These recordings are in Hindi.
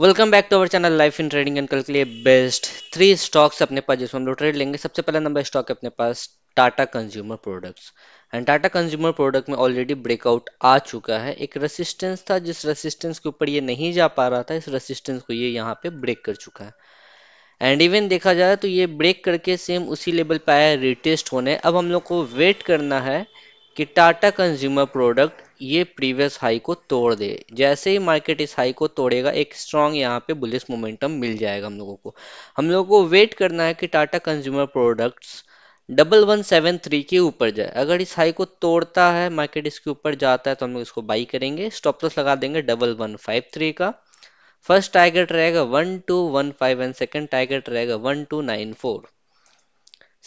welcome back to our channel life in trading and कल के लिए बेस्ट थ्री स्टॉक्स अपने पास जिसमें हम लोग ट्रेड लेंगे सबसे पहला नंबर स्टॉक है अपने पास Tata consumer products and Tata consumer product में ऑलरेडी ब्रेकआउट आ चुका है एक रेसिस्टेंस था जिस रेसिस्टेंस के ऊपर ये नहीं जा पा रहा था इस रेसिस्टेंस को ये यहाँ पे ब्रेक कर चुका है एंड इवन देखा जाए तो ये ब्रेक करके सेम उसी लेवल पर आया रिटेस्ट होने अब हम लोग को वेट करना है कि टाटा कंज्यूमर प्रोडक्ट ये प्रीवियस हाई को तोड़ दे जैसे ही मार्केट इस हाई को तोड़ेगा एक स्ट्रांग यहाँ पे बुलिस मोमेंटम मिल जाएगा हम लोगों को हम लोगों को वेट करना है कि Tata consumer products double one seven three के ऊपर जाए अगर इस हाई को तोड़ता है मार्केट इसके ऊपर जाता है तो हम लोग इसको बाई करेंगे स्टॉप लॉस लगा देंगे डबल वन फाइव थ्री का फर्स्ट टारगेट रहेगा one two one five and second target रहेगा one two nine four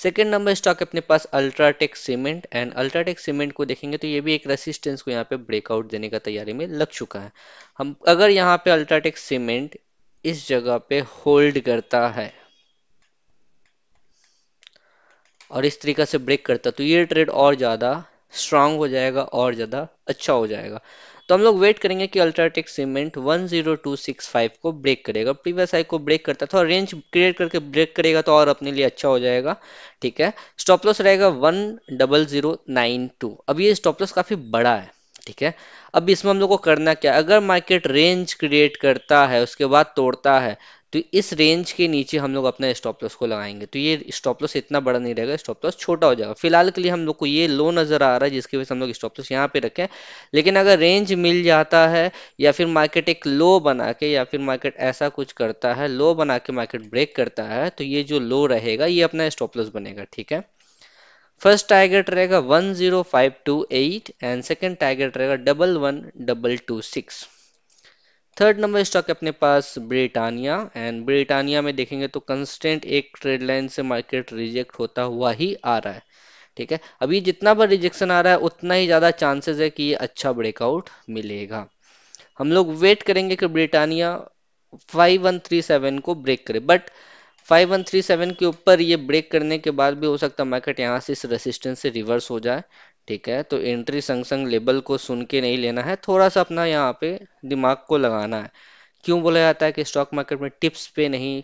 second number stock अपने पास UltraTech cement and UltraTech cement को देखेंगे तो ये भी एक रेसिस्टेंस को यहाँ पे ब्रेकआउट देने का तैयारी में लग चुका है हम अगर यहाँ पे अल्ट्राटेक सीमेंट इस जगह पे होल्ड करता है और इस तरीका से ब्रेक करता तो ये ट्रेड और ज़्यादा स्ट्रांग हो जाएगा और ज़्यादा अच्छा हो जाएगा तो हम लोग वेट करेंगे कि अल्ट्राटेक सीमेंट 10265 को ब्रेक करेगा प्रीवियस हाई को ब्रेक करता था और रेंज क्रिएट करके ब्रेक करेगा तो और अपने लिए अच्छा हो जाएगा ठीक है स्टॉप लॉस रहेगा 10092 अब ये स्टॉप लॉस काफ़ी बड़ा है ठीक है अब इसमें हम लोग को करना क्या अगर मार्केट रेंज क्रिएट करता है उसके बाद तोड़ता है तो इस रेंज के नीचे हम लोग अपना स्टॉप लॉस को लगाएंगे तो ये स्टॉप लॉस इतना बड़ा नहीं रहेगा स्टॉप लॉस छोटा हो जाएगा फिलहाल के लिए हम लोग को ये लो नजर आ रहा है जिसकी वजह से हम लोग स्टॉप लॉस यहाँ पे रखें लेकिन अगर रेंज मिल जाता है या फिर मार्केट एक लो बना के या फिर मार्केट ऐसा कुछ करता है लो बना के मार्केट ब्रेक करता है तो ये जो लो रहेगा ये अपना स्टॉप लॉस बनेगा ठीक है फर्स्ट टारगेट रहेगा एट एंड सेकेंड टारगेट रहेगा double one double two six third number stock अपने पास ब्रिटानिया एंड ब्रिटानिया में देखेंगे तो कंस्टेंट एक ट्रेड लाइन से मार्केट रिजेक्ट होता हुआ ही आ रहा है ठीक है अभी जितना बार रिजेक्शन आ रहा है उतना ही ज़्यादा चांसेस है कि ये अच्छा ब्रेकआउट मिलेगा हम लोग वेट करेंगे कि ब्रिटानिया 5137 को ब्रेक करे बट 5137 के ऊपर ये ब्रेक करने के बाद भी हो सकता है मार्केट यहाँ से इस रेसिस्टेंस से रिवर्स हो जाए ठीक है तो एंट्री संग संग लेबल को सुन के नहीं लेना है थोड़ा सा अपना यहाँ पे दिमाग को लगाना है क्यों बोला जाता है कि स्टॉक मार्केट में टिप्स पे नहीं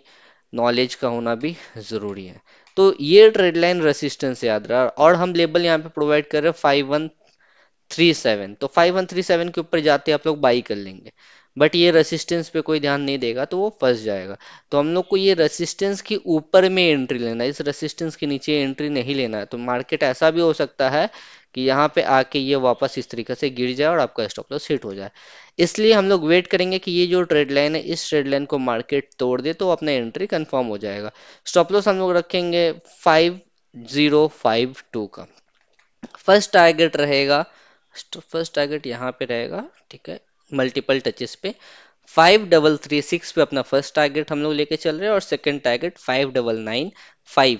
नॉलेज का होना भी ज़रूरी है तो ये ट्रेड लाइन रेसिस्टेंस याद रहा और हम लेबल यहाँ पे प्रोवाइड कर रहे हैं फाइव वन थ्री सेवन तो फाइव वन थ्री सेवन के ऊपर जाते आप लोग बाई कर लेंगे बट ये रेसिस्टेंस पे कोई ध्यान नहीं देगा तो वो फंस जाएगा तो हम लोग को ये रेसिस्टेंस के ऊपर में एंट्री लेना है इस रेसिस्टेंस के नीचे एंट्री नहीं लेना है तो मार्केट ऐसा भी हो सकता है कि यहाँ पे आके ये वापस इस तरीके से गिर जाए और आपका स्टॉप लॉस हिट हो जाए इसलिए हम लोग वेट करेंगे कि ये जो ट्रेड लाइन है इस ट्रेड लाइन को मार्केट तोड़ दे तो अपना एंट्री कन्फर्म हो जाएगा स्टॉप लॉस हम लोग रखेंगे फाइव जीरो फाइव टू का फर्स्ट टारगेट रहेगा फर्स्ट टारगेट यहाँ पे रहेगा ठीक है मल्टीपल टचेस पे फाइव डबल थ्री सिक्स पे अपना फर्स्ट टारगेट हम लोग लेके चल रहे हैं और second target five double nine five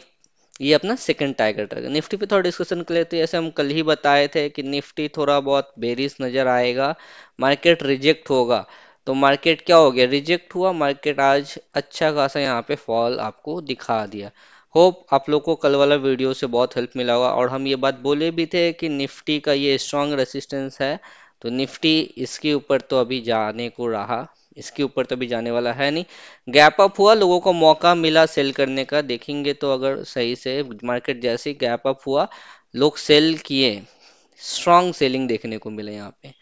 ये अपना सेकंड टारगेट रहेगा निफ्टी पे थोड़ा डिस्कशन कर लेते हैं हम कल ही बताए थे कि निफ्टी थोड़ा बहुत बेरिस नजर आएगा मार्केट रिजेक्ट होगा तो मार्केट क्या हो गया रिजेक्ट हुआ मार्केट आज अच्छा खासा यहाँ पे फॉल आपको दिखा दिया होप आप लोग को कल वाला वीडियो से बहुत हेल्प मिला होगा और हम ये बात बोले भी थे कि निफ्टी का ये स्ट्रांग रेसिस्टेंस है तो निफ्टी इसके ऊपर तो अभी जाने को रहा इसके ऊपर तो अभी जाने वाला है नहीं गैप अप हुआ लोगों को मौका मिला सेल करने का देखेंगे तो अगर सही से मार्केट जैसे गैप अप हुआ लोग सेल किए स्ट्रांग सेलिंग देखने को मिले यहाँ पे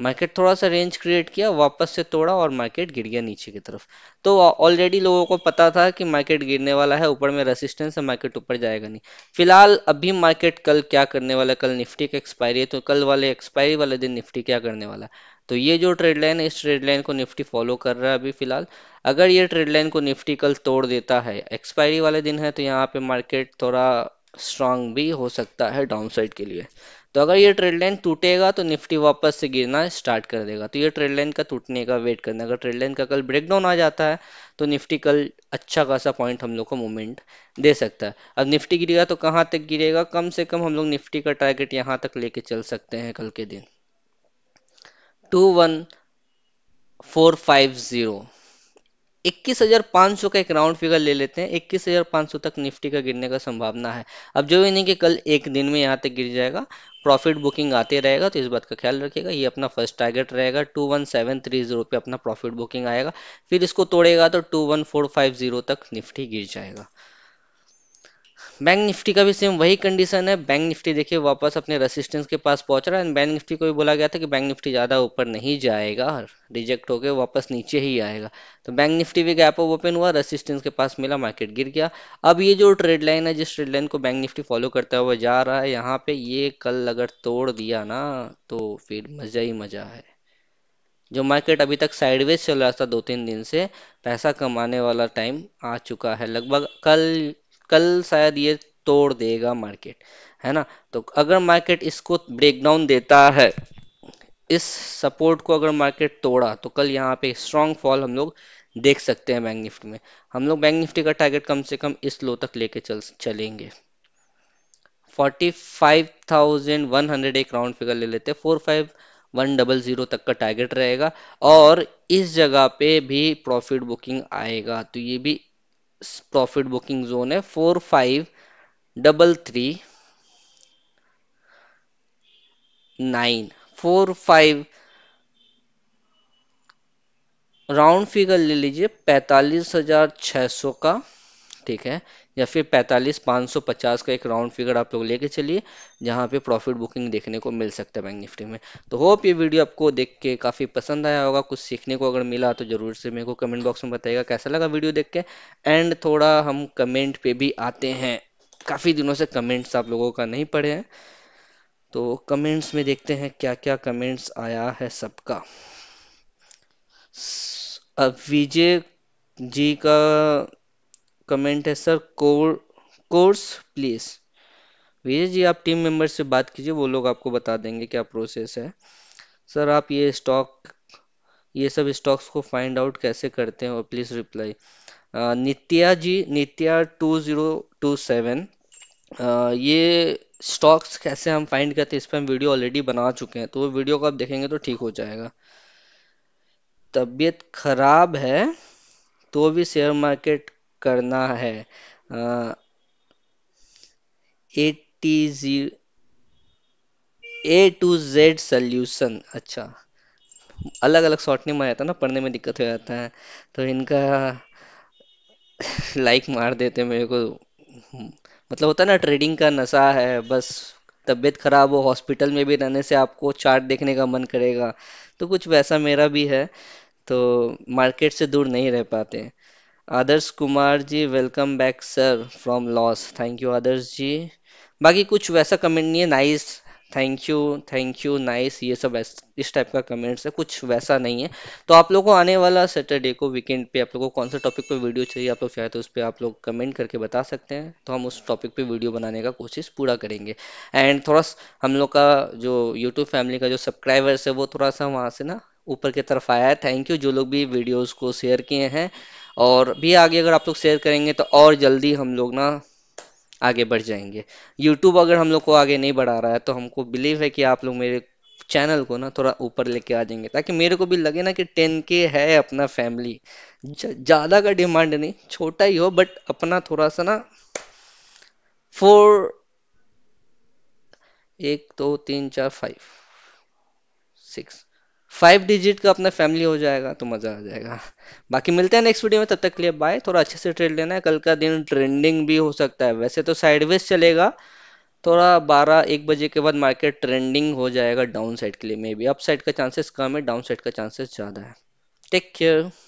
मार्केट थोड़ा सा रेंज क्रिएट किया वापस से तोड़ा और मार्केट गिर गया नीचे की तरफ तो ऑलरेडी लोगों को पता था कि मार्केट गिरने वाला है ऊपर में रेसिस्टेंस है मार्केट ऊपर जाएगा नहीं फिलहाल अभी मार्केट कल क्या करने वाला कल निफ्टी का एक्सपायरी है तो कल वाले एक्सपायरी वाले दिन निफ्टी क्या करने वाला तो ये जो ट्रेड लाइन है इस ट्रेड लाइन को निफ्टी फॉलो कर रहा है अभी फिलहाल अगर ये ट्रेड लाइन को निफ्टी कल तोड़ देता है एक्सपायरी वाले दिन है तो यहाँ पे मार्केट थोड़ा स्ट्रांग भी हो सकता है डाउन साइड के लिए तो अगर ये ट्रेड लाइन टूटेगा तो निफ्टी वापस से गिरना स्टार्ट कर देगा तो ये ट्रेड लाइन का टूटने का वेट करना अगर ट्रेड लाइन का कल ब्रेकडाउन आ जाता है तो निफ्टी कल अच्छा खासा पॉइंट हम लोग को मूवमेंट दे सकता है अब निफ्टी गिरेगा तो कहाँ तक गिरेगा कम से कम हम लोग निफ्टी का टारगेट यहाँ तक लेके चल सकते हैं कल के दिन two one four five zero 21,500 का एक राउंड फिगर ले लेते हैं 21,500 तक निफ्टी का गिरने का संभावना है अब जो भी नहीं कि कल एक दिन में यहाँ तक गिर जाएगा प्रॉफिट बुकिंग आते रहेगा तो इस बात का ख्याल रखिएगा ये अपना फर्स्ट टारगेट रहेगा two one seven three zero पे अपना प्रॉफिट बुकिंग आएगा फिर इसको तोड़ेगा तो two one four five zero तक निफ्टी गिर जाएगा बैंक निफ्टी का भी सेम वही कंडीशन है बैंक निफ्टी देखिए वापस अपने रेसिस्टेंस के पास पहुंच रहा है बैंक निफ्टी को भी बोला गया था कि बैंक निफ्टी ज़्यादा ऊपर नहीं जाएगा रिजेक्ट होकर वापस नीचे ही आएगा तो बैंक निफ्टी भी गैप ओपन हुआ रेसिस्टेंस के पास मिला मार्केट गिर गया अब ये जो ट्रेड लाइन है जिस ट्रेड लाइन को बैंक निफ्टी फॉलो करता हुआ जा रहा है यहाँ पे ये कल अगर तोड़ दिया ना तो फिर मज़ा ही मज़ा है जो मार्केट अभी तक साइडवेज चल रहा था दो तीन दिन से पैसा कमाने वाला टाइम आ चुका है लगभग कल कल शायद ये तोड़ देगा मार्केट है ना तो अगर मार्केट इसको ब्रेकडाउन देता है इस सपोर्ट को अगर मार्केट तोड़ा तो कल यहाँ पे स्ट्रांग फॉल हम लोग देख सकते हैं बैंक निफ्टी में हम लोग बैंक निफ्टी का टारगेट कम से कम इस लो तक लेके चल चलेंगे 45,100 एक राउंड फिगर ले लेते हैं फोर तक का टारगेट रहेगा और इस जगह पे भी प्रॉफिट बुकिंग आएगा तो ये भी प्रॉफिट बुकिंग जोन है four five double three nine four five round figure ले लीजिए पैतालीस हजार छह सौ का ठीक है या फिर पैंतालीस पाँच सौ पचास का एक राउंड फिगर आप लोग लेके चलिए जहाँ पे प्रॉफिट बुकिंग देखने को मिल सकता है बैंक निफ्टी में तो होप ये वीडियो आपको देख के काफ़ी पसंद आया होगा कुछ सीखने को अगर मिला तो ज़रूर से मेरे को कमेंट बॉक्स में बताइएगा कैसा लगा वीडियो देख के एंड थोड़ा हम कमेंट पे भी आते हैं काफ़ी दिनों से कमेंट्स आप लोगों का नहीं पड़े हैं तो कमेंट्स में देखते हैं क्या क्या कमेंट्स आया है सबका अब विजय जी का कमेंट है सर कोर, कोर्स प्लीज विजय जी आप टीम मेंबर से बात कीजिए वो लोग आपको बता देंगे क्या प्रोसेस है सर आप ये स्टॉक ये सब स्टॉक्स को फाइंड आउट कैसे करते हैं और please reply Nitya ji Nitya two zero two seven ये स्टॉक्स कैसे हम फाइंड करते हैं इस पर हम वीडियो ऑलरेडी बना चुके हैं तो वो वीडियो को आप देखेंगे तो ठीक हो जाएगा तबीयत खराब है तो भी शेयर मार्केट करना है एटी जी ए टू जेड सल्यूशन अच्छा अलग अलग शॉर्ट नेम आ जाता ना पढ़ने में दिक्कत हो जाता है तो इनका लाइक मार देते मेरे को मतलब होता है ना ट्रेडिंग का नशा है बस तबीयत खराब हो हॉस्पिटल में भी रहने से आपको चार्ट देखने का मन करेगा तो कुछ वैसा मेरा भी है तो मार्केट से दूर नहीं रह पाते Adarsh Kumar ji welcome back sir from loss thank you Adarsh ji बाकी कुछ वैसा कमेंट नहीं है nice thank you thank you nice ये सब इस टाइप का कमेंट्स है कुछ वैसा नहीं है तो आप लोगों को आने वाला सैटरडे को वीकेंड पे आप लोगों को कौन सा टॉपिक पे वीडियो चाहिए आप लोग चाहे तो उस पर आप लोग कमेंट करके बता सकते हैं तो हम उस टॉपिक पे वीडियो बनाने का कोशिश पूरा करेंगे एंड थोड़ा हम लोग का जो यूट्यूब फैमिली का जो सब्सक्राइबर्स है वो थोड़ा सा वहाँ से ना ऊपर की तरफ आया है थैंक यू जो लोग भी वीडियोज़ को शेयर किए हैं और भी आगे अगर आप लोग शेयर करेंगे तो और जल्दी हम लोग ना आगे बढ़ जाएंगे यूट्यूब अगर हम लोग को आगे नहीं बढ़ा रहा है तो हमको बिलीव है कि आप लोग मेरे चैनल को ना थोड़ा ऊपर लेके आ जाएंगे ताकि मेरे को भी लगे ना कि टेन के है अपना फैमिली ज़्यादा का डिमांड नहीं छोटा ही हो बट अपना थोड़ा सा ना फोर एक दो तो, तीन चार फाइव सिक्स फाइव डिजिट का अपना फैमिली हो जाएगा तो मज़ा आ जाएगा बाकी मिलते हैं नेक्स्ट वीडियो में तब तक के लिए बाय थोड़ा अच्छे से ट्रेड लेना है कल का दिन ट्रेंडिंग भी हो सकता है वैसे तो साइडवेज चलेगा थोड़ा बारह एक बजे के बाद मार्केट ट्रेंडिंग हो जाएगा डाउन साइड के लिए मे बी अप साइड का चांसेस कम है डाउन साइड का चांसेस ज़्यादा है टेक केयर